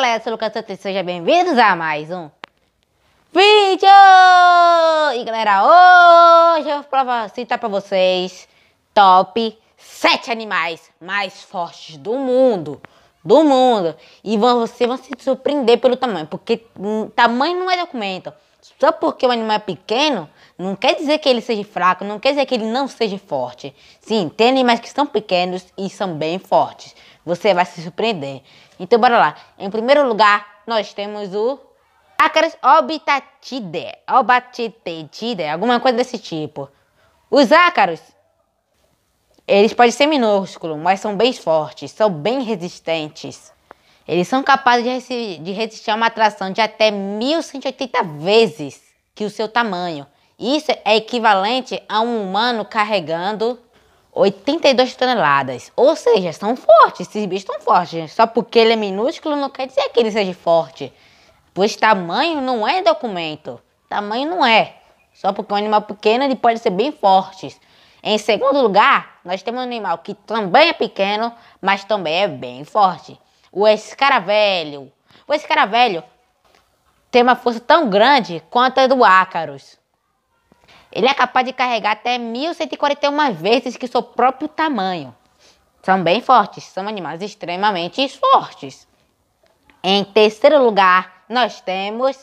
Galera, eu sou o Lucas Santos, sejam bem-vindos a mais um vídeo! E galera, hoje eu vou citar pra vocês top 7 animais mais fortes do mundo. Do mundo. E vocês vão se surpreender pelo tamanho, porque hum, tamanho não é documento. Só porque o animal é pequeno, não quer dizer que ele seja fraco, não quer dizer que ele não seja forte. Sim, tem animais que são pequenos e são bem fortes. Você vai se surpreender. Então, bora lá. Em primeiro lugar, nós temos o ácaros obtatide, obatitide, alguma coisa desse tipo. Os ácaros, eles podem ser minúsculos, mas são bem fortes, são bem resistentes. Eles são capazes de resistir a uma atração de até 1180 vezes que o seu tamanho. Isso é equivalente a um humano carregando 82 toneladas. Ou seja, são fortes, esses bichos são fortes. Só porque ele é minúsculo não quer dizer que ele seja forte. Pois tamanho não é documento. Tamanho não é. Só porque é um animal pequeno ele pode ser bem forte. Em segundo lugar, nós temos um animal que também é pequeno, mas também é bem forte. O escaravelho. O escaravelho tem uma força tão grande quanto a do ácaros. Ele é capaz de carregar até 1141 vezes que seu próprio tamanho. São bem fortes, são animais extremamente fortes. Em terceiro lugar, nós temos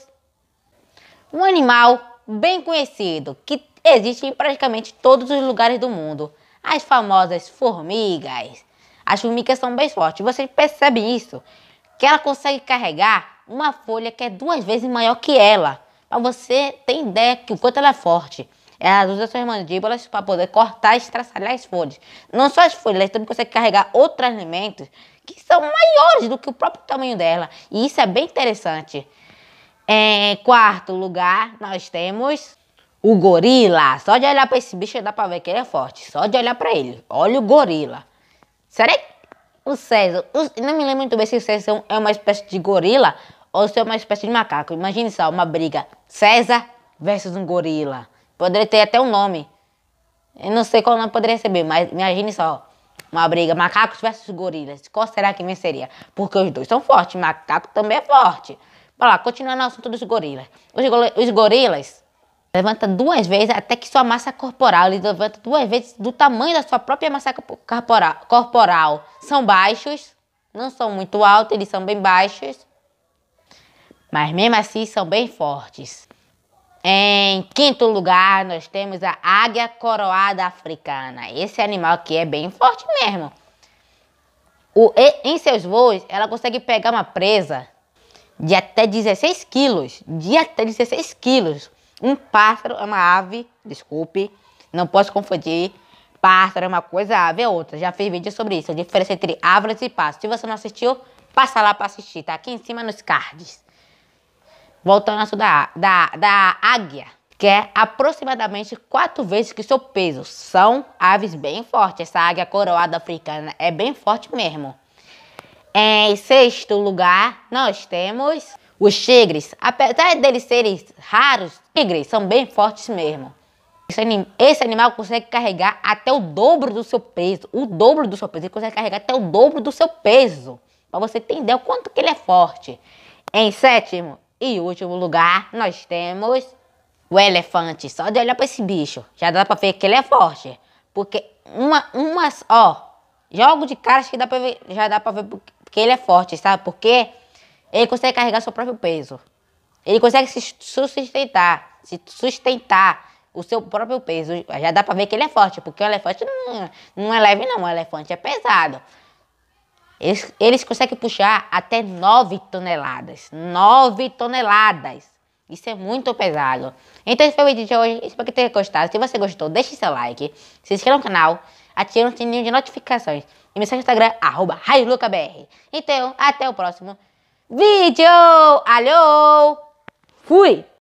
um animal bem conhecido que existe em praticamente todos os lugares do mundo: as famosas formigas. As formigas são bem fortes, Você percebe isso? Que ela consegue carregar uma folha que é duas vezes maior que ela. Pra você tem ideia que o quanto ela é forte. Ela usa suas mandíbulas para poder cortar e estraçalhar as folhas. Não só as folhas, ela também consegue carregar outros alimentos que são maiores do que o próprio tamanho dela. E isso é bem interessante. Em é, quarto lugar, nós temos o gorila. Só de olhar para esse bicho dá para ver que ele é forte. Só de olhar para ele. Olha o gorila. Será que o César, não me lembro muito bem se o César é uma espécie de gorila ou ser é uma espécie de macaco. Imagine só, uma briga. César versus um gorila. Poderia ter até um nome. Eu não sei qual nome poderia receber, mas imagine só. Uma briga, macacos versus gorilas. Qual será que venceria? Porque os dois são fortes, macaco também é forte. Vamos lá, continuando o assunto dos gorilas. Os, go os gorilas levantam duas vezes até que sua massa corporal, eles levantam duas vezes do tamanho da sua própria massa corporal. São baixos, não são muito altos, eles são bem baixos mas mesmo assim são bem fortes. Em quinto lugar, nós temos a águia coroada africana. Esse animal aqui é bem forte mesmo. O, em seus voos, ela consegue pegar uma presa de até 16 quilos. De até 16 quilos. Um pássaro é uma ave, desculpe, não posso confundir. Pássaro é uma coisa, ave é outra. Já fiz vídeo sobre isso, a diferença entre árvores e pássaros. Se você não assistiu, passa lá para assistir, tá aqui em cima nos cards. Voltando ao sua da, da, da águia, que é aproximadamente quatro vezes que seu peso. São aves bem fortes. Essa águia coroada africana é bem forte mesmo. Em sexto lugar, nós temos os tigres. Apesar deles serem raros, tigres são bem fortes mesmo. Esse, anim esse animal consegue carregar até o dobro do seu peso. O dobro do seu peso. Ele consegue carregar até o dobro do seu peso. Para você entender o quanto que ele é forte. Em sétimo, e último lugar, nós temos o elefante. Só de olhar para esse bicho, já dá para ver que ele é forte. Porque uma, umas, ó, jogo de caras que dá pra ver, já dá para ver que ele é forte, sabe? Porque ele consegue carregar seu próprio peso. Ele consegue se sustentar, se sustentar o seu próprio peso. Já dá para ver que ele é forte, porque o elefante não, não é leve não, o elefante é pesado. Eles, eles conseguem puxar até 9 toneladas. 9 toneladas. Isso é muito pesado. Então esse foi o vídeo de hoje. Espero que tenha gostado. Se você gostou, deixe seu like. Se inscreva no canal. Ative o sininho de notificações. E me segue no Instagram, arroba RailucaBR. Então, até o próximo vídeo. Alô! Fui!